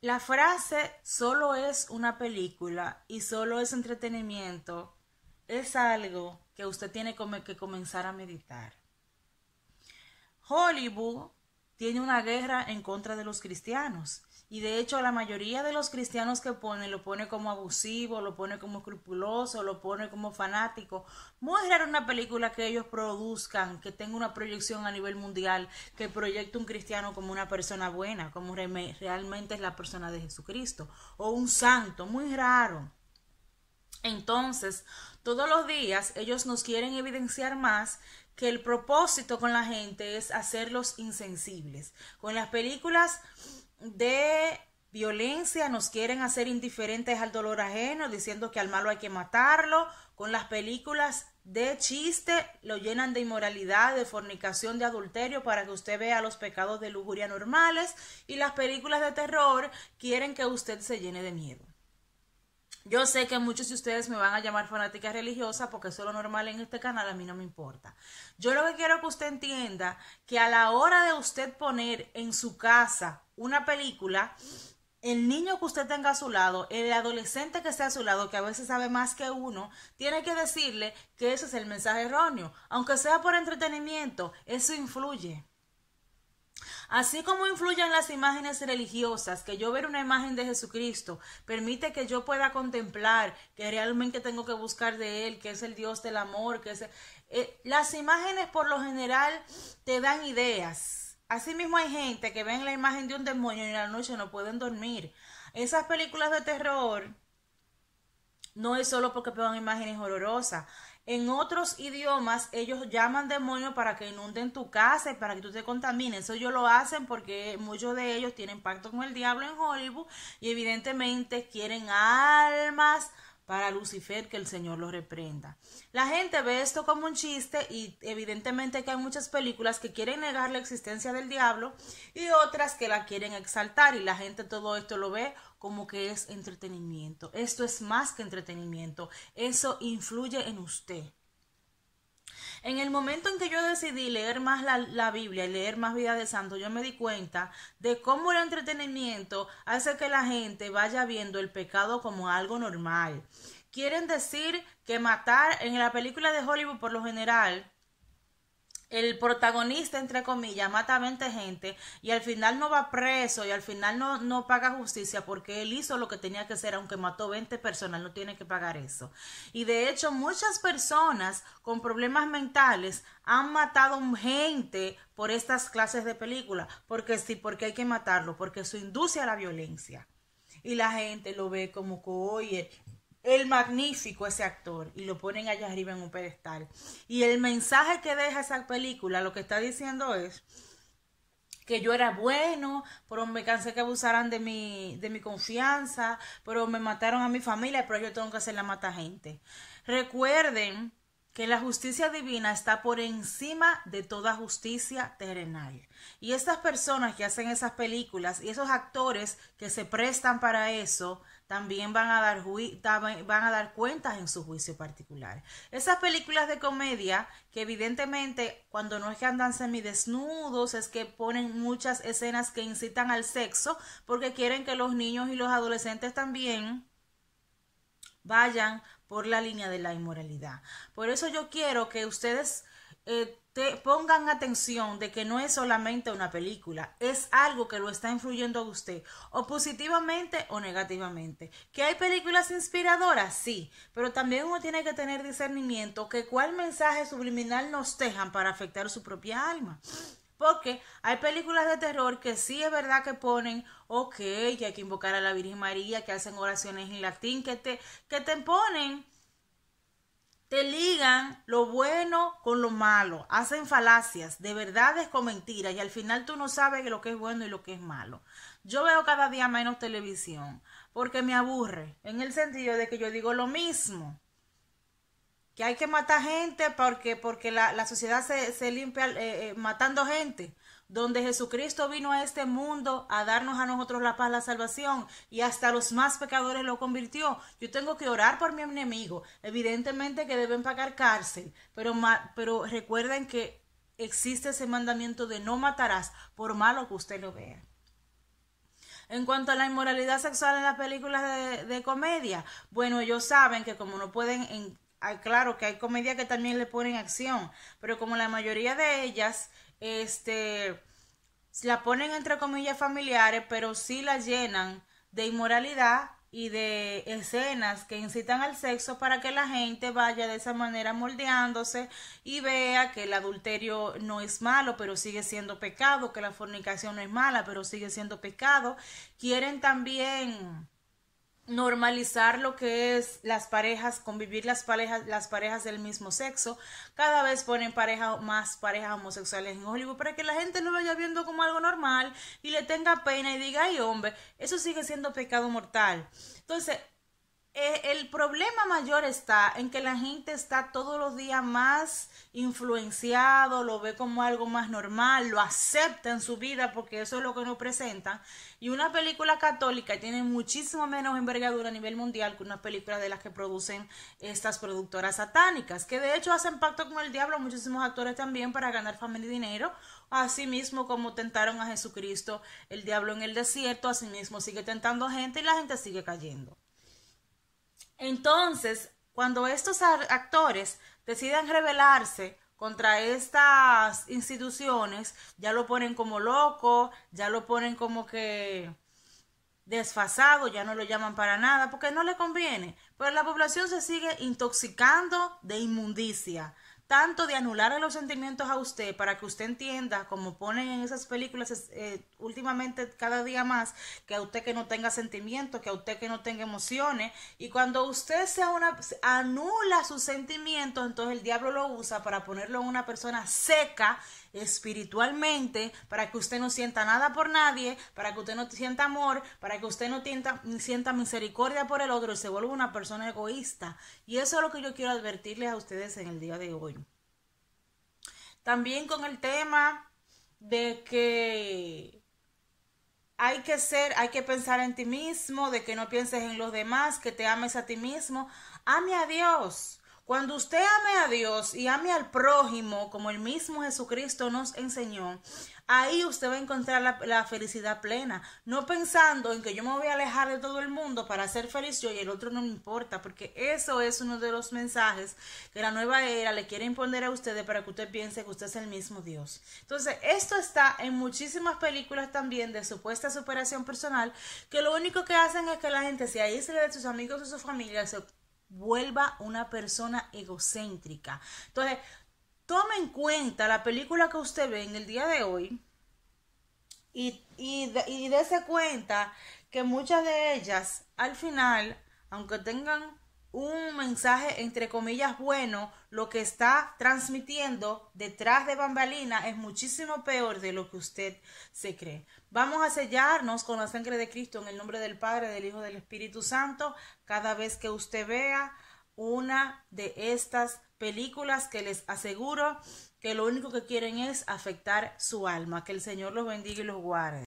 La frase solo es una película y solo es entretenimiento es algo que usted tiene que comenzar a meditar. Hollywood tiene una guerra en contra de los cristianos. Y de hecho la mayoría de los cristianos que pone lo pone como abusivo, lo pone como escrupuloso, lo pone como fanático. Muy una película que ellos produzcan, que tenga una proyección a nivel mundial, que proyecte un cristiano como una persona buena, como realmente es la persona de Jesucristo, o un santo, muy raro. Entonces, todos los días ellos nos quieren evidenciar más que el propósito con la gente es hacerlos insensibles. Con las películas de violencia nos quieren hacer indiferentes al dolor ajeno, diciendo que al malo hay que matarlo. Con las películas de chiste lo llenan de inmoralidad, de fornicación, de adulterio para que usted vea los pecados de lujuria normales. Y las películas de terror quieren que usted se llene de miedo. Yo sé que muchos de ustedes me van a llamar fanática religiosa porque eso es lo normal en este canal, a mí no me importa. Yo lo que quiero que usted entienda que a la hora de usted poner en su casa una película, el niño que usted tenga a su lado, el adolescente que esté a su lado, que a veces sabe más que uno, tiene que decirle que ese es el mensaje erróneo. Aunque sea por entretenimiento, eso influye. Así como influyen las imágenes religiosas, que yo ver una imagen de Jesucristo permite que yo pueda contemplar que realmente tengo que buscar de Él, que es el Dios del amor, que es... Eh, las imágenes por lo general te dan ideas. Asimismo hay gente que ven la imagen de un demonio y en la noche no pueden dormir. Esas películas de terror no es solo porque pegan imágenes horrorosas. En otros idiomas, ellos llaman demonios para que inunden tu casa y para que tú te contamines. Eso ellos lo hacen porque muchos de ellos tienen pacto con el diablo en Hollywood y evidentemente quieren almas para Lucifer, que el Señor lo reprenda. La gente ve esto como un chiste y evidentemente que hay muchas películas que quieren negar la existencia del diablo y otras que la quieren exaltar y la gente todo esto lo ve como que es entretenimiento. Esto es más que entretenimiento, eso influye en usted. En el momento en que yo decidí leer más la, Biblia y leer más Vida de Santo, yo me di cuenta de cómo el entretenimiento hace que la gente vaya viendo el pecado como algo normal. Quieren decir que matar en la película de Hollywood por lo general el protagonista, entre comillas, mata a 20 gente y al final no va preso y al final no, paga justicia porque él hizo lo que tenía que hacer, aunque mató 20 personas, no tiene que pagar eso. Y de hecho, muchas personas con problemas mentales han matado gente por estas clases de películas, porque sí, porque hay que matarlo, porque eso induce a la violencia. Y la gente lo ve como que, oye, el magnífico ese actor y lo ponen allá arriba en un pedestal. Y el mensaje que deja esa película, lo que está diciendo es que yo era bueno, pero me cansé que abusaran de mi, de mi confianza, pero me mataron a mi familia, pero yo tengo que hacer la mata gente. Recuerden que la justicia divina está por encima de toda justicia terrenal. Y estas personas que hacen esas películas y esos actores que se prestan para eso, también van a dar, van a dar cuentas en su juicio particular. Esas películas de comedia que evidentemente cuando no es que andan semidesnudos es que ponen muchas escenas que incitan al sexo porque quieren que los niños y los adolescentes también vayan por la línea de la inmoralidad. Por eso yo quiero que ustedes eh, te pongan atención de que no es solamente una película, es algo que lo está influyendo a usted, o positivamente o negativamente. ¿Que hay películas inspiradoras? Sí, pero también uno tiene que tener discernimiento que cuál mensaje subliminal nos dejan para afectar su propia alma. Porque hay películas de terror que sí es verdad que ponen, ok, que hay que invocar a la Virgen María, que hacen oraciones en latín, que te, que te ponen te ligan lo bueno con lo malo, hacen falacias de verdades con mentiras y al final tú no sabes lo que es bueno y lo que es malo. Yo veo cada día menos televisión porque me aburre en el sentido de que yo digo lo mismo, que hay que matar gente porque, porque la, sociedad se, limpia eh, eh, matando gente donde Jesucristo vino a este mundo a darnos a nosotros la paz, la salvación, y hasta los más pecadores lo convirtió. Yo tengo que orar por mi enemigo. Evidentemente que deben pagar cárcel, pero, pero recuerden que existe ese mandamiento de no matarás, por malo que usted lo vea. En cuanto a la inmoralidad sexual en las películas de, comedia, bueno, ellos saben que como no pueden ah, claro que hay comedia que también le ponen acción, pero como la mayoría de ellas este, la ponen entre comillas familiares, pero sí la llenan de inmoralidad y de escenas que incitan al sexo para que la gente vaya de esa manera moldeándose y vea que el adulterio no es malo, pero sigue siendo pecado, que la fornicación no es mala, pero sigue siendo pecado. Quieren también normalizar lo que es las parejas, convivir las parejas, las parejas del mismo sexo. Cada vez ponen pareja, más parejas homosexuales en Hollywood para que la gente lo vaya viendo como algo normal y le tenga pena y diga, ay hombre, eso sigue siendo pecado mortal. Entonces, eh, el problema mayor está en que la gente está todos los días más influenciado, lo ve como algo más normal, lo acepta en su vida porque eso es lo que nos presenta. Y una película católica tiene muchísimo menos envergadura a nivel mundial que una película de las que producen estas productoras satánicas, que de hecho hacen pacto con el diablo muchísimos actores también para ganar fama y dinero. Asimismo como tentaron a Jesucristo el diablo en el desierto, mismo sigue tentando gente y la gente sigue cayendo. Entonces, cuando estos actores decidan rebelarse contra estas instituciones, ya lo ponen como loco, ya lo ponen como que desfasado, ya no lo llaman para nada, porque no le conviene. Pero la población se sigue intoxicando de inmundicia, tanto de anular los sentimientos a usted para que usted entienda, como ponen en esas películas eh, últimamente cada día más, que a usted que no tenga sentimientos, que a usted que no tenga emociones, y cuando usted sea una, anula sus sentimientos, entonces el diablo lo usa para ponerlo en una persona seca espiritualmente, para que usted no sienta nada por nadie, para que usted no sienta amor, para que usted no sienta misericordia por el otro y se vuelva una persona egoísta. Y eso es lo que yo quiero advertirles a ustedes en el día de hoy. También con el tema de que hay que ser, hay que pensar en ti mismo, de que no pienses en los demás, que te ames a ti mismo. Ame a Dios. Cuando usted ame a Dios y ame al prójimo, como el mismo Jesucristo nos enseñó, ahí usted va a encontrar la, felicidad plena. No pensando en que yo me voy a alejar de todo el mundo para ser feliz yo y el otro no me importa, porque eso es uno de los mensajes que la nueva era le quiere imponer a ustedes para que usted piense que usted es el mismo Dios. Entonces, esto está en muchísimas películas también de supuesta superación personal, que lo único que hacen es que la gente se aísle de sus amigos y su familia, se vuelva una persona egocéntrica. Entonces, tome en cuenta la película que usted ve en el día de hoy y, y, dése cuenta que muchas de ellas al final, aunque tengan un mensaje entre comillas bueno, lo que está transmitiendo detrás de bambalina es muchísimo peor de lo que usted se cree. Vamos a sellarnos con la sangre de Cristo en el nombre del Padre, del Hijo, del Espíritu Santo, cada vez que usted vea una de estas películas que les aseguro que lo único que quieren es afectar su alma. Que el Señor los bendiga y los guarde.